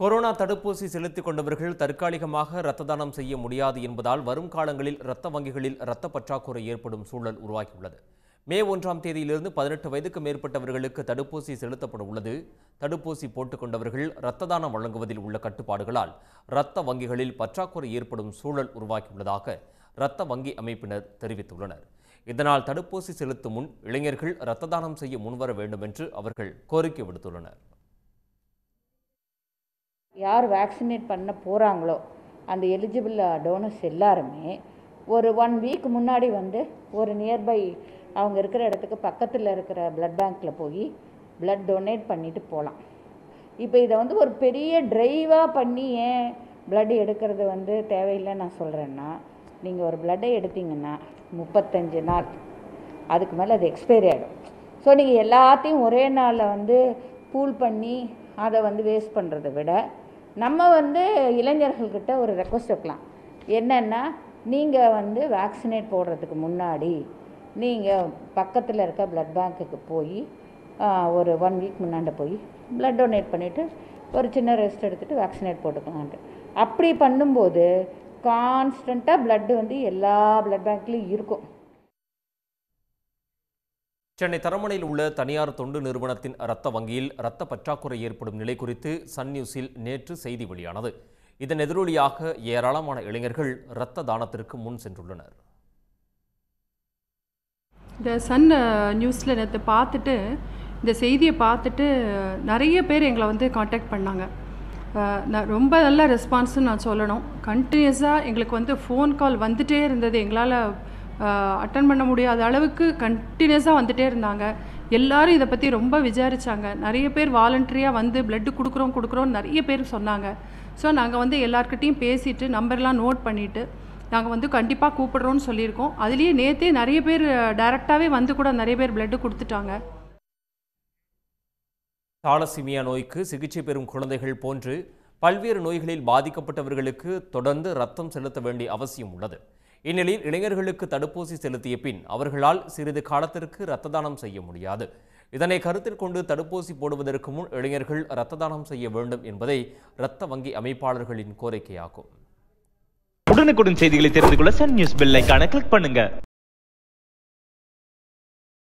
corona தடுப்பூசி செலுத்திக் கொண்டவர்கள் தற்காலிகமாக இரத்த தானம் செய்ய முடியாது என்பதால் வரும் காலங்களில் இரத்த வங்கிகளில் இரத்த பற்றாக்குறை ஏற்படும் சூழல் உருவாகியுள்ளது மே ஒன்றாம் தேதியிலிருந்து பதினெட்டு வயதுக்கு மேற்பட்டவர்களுக்கு தடுப்பூசி செலுத்தப்பட உள்ளது தடுப்பூசி போட்டுக்கொண்டவர்கள் இரத்த தானம் வழங்குவதில் உள்ள கட்டுப்பாடுகளால் இரத்த வங்கிகளில் பற்றாக்குறை ஏற்படும் சூழல் உருவாகியுள்ளதாக இரத்த வங்கி அமைப்பினர் தெரிவித்துள்ளனர் இதனால் தடுப்பூசி செலுத்தும் முன் இளைஞர்கள் இரத்த தானம் செய்ய முன்வர வேண்டும் என்று அவர்கள் கோரிக்கை விடுத்துள்ளனர் யார் வேக்சினேட் பண்ண போகிறாங்களோ அந்த எலிஜிபிள் டோனர்ஸ் எல்லாருமே ஒரு ஒன் வீக் முன்னாடி வந்து ஒரு நியர்பை அவங்க இருக்கிற இடத்துக்கு பக்கத்தில் இருக்கிற பிளட் பேங்க்கில் போய் பிளட் டொனேட் பண்ணிவிட்டு போகலாம் இப்போ இதை வந்து ஒரு பெரிய ட்ரைவாக பண்ணி ஏன் பிளட் எடுக்கிறது வந்து தேவையில்லை நான் சொல்கிறேன்னா நீங்கள் ஒரு பிளட்டை எடுத்தீங்கன்னா முப்பத்தஞ்சு நாள் அதுக்கு மேலே அது எக்ஸ்பைரி ஆகிடும் ஸோ நீங்கள் எல்லாத்தையும் ஒரே நாளில் வந்து பூல் பண்ணி அதை வந்து வேஸ்ட் பண்ணுறதை விட நம்ம வந்து இளைஞர்கள்கிட்ட ஒரு ரெக்வஸ்ட் வைக்கலாம் என்னென்னா நீங்கள் வந்து வேக்சினேட் போடுறதுக்கு முன்னாடி நீங்கள் பக்கத்தில் இருக்க ப்ளட் பேங்க்குக்கு போய் ஒரு ஒன் வீக் முன்னாண்ட போய் ப்ளட் டொனேட் பண்ணிவிட்டு ஒரு சின்ன ரெஸ்ட் எடுத்துகிட்டு வேக்சினேட் போட்டுக்கலான்ட்டு அப்படி பண்ணும்போது கான்ஸ்டண்ட்டாக ப்ளட்டு வந்து எல்லா ப்ளட் பேங்க்லேயும் இருக்கும் சென்னை தரமணையில் உள்ள தனியார் தொண்டு நிறுவனத்தின் இரத்த வங்கியில் இரத்த பற்றாக்குறை ஏற்படும் நிலை குறித்து சன் நியூஸில் நேற்று செய்தி வெளியானது இதன் எதிரொலியாக ஏராளமான இளைஞர்கள் இரத்த தானத்திற்கு முன் சென்றுள்ளனர் இந்த சன் நியூஸில் நேற்று பார்த்துட்டு இந்த செய்தியை பார்த்துட்டு நிறைய பேர் எங்களை வந்து காண்டாக்ட் பண்ணாங்க நான் ரொம்ப நல்ல ரெஸ்பான்ஸ்னு நான் சொல்லணும் கண்டினியூஸாக எங்களுக்கு வந்து ஃபோன் கால் வந்துகிட்டே இருந்தது எங்களால் அட்டன் பண்ண முடியாத அளவுக்கு கண்டினியூஸாக வந்துகிட்டே இருந்தாங்க எல்லாரும் இதை பற்றி ரொம்ப விசாரித்தாங்க நிறைய பேர் வாலண்டரியாக வந்து பிளட்டு கொடுக்குறோம் கொடுக்குறோம் நிறைய பேர் சொன்னாங்க ஸோ நாங்கள் வந்து எல்லாருக்கிட்டையும் பேசிவிட்டு நம்பர்லாம் நோட் பண்ணிவிட்டு நாங்கள் வந்து கண்டிப்பாக கூப்பிடுறோன்னு சொல்லியிருக்கோம் அதுலேயே நேற்றே நிறைய பேர் டைரெக்டாகவே வந்து கூட நிறைய பேர் பிளட்டு கொடுத்துட்டாங்க தாலசிமியா நோய்க்கு சிகிச்சை பெறும் குழந்தைகள் போன்று பல்வேறு நோய்களில் பாதிக்கப்பட்டவர்களுக்கு தொடர்ந்து ரத்தம் செலுத்த வேண்டிய அவசியம் உள்ளது இந்நிலையில் இளைஞர்களுக்கு தடுப்பூசி செலுத்திய பின் அவர்களால் சிறிது காலத்திற்கு இரத்த தானம் செய்ய முடியாது இதனை கருத்தில் கொண்டு தடுப்பூசி போடுவதற்கு முன் இளைஞர்கள் இரத்த தானம் செய்ய வேண்டும் என்பதை இரத்த வங்கி அமைப்பாளர்களின் கோரிக்கையாகும் உடனுக்குடன் செய்திகளை தெரிந்து கொள்ள சன் நியூஸ் பெல் கிளிக் பண்ணுங்க